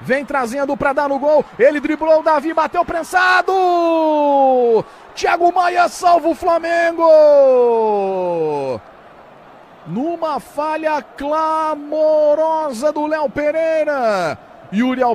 Vem trazendo para dar no gol. Ele driblou o Davi, bateu prensado. Thiago Maia salva o Flamengo. Numa falha clamorosa do Léo Pereira. Yuri Alberto.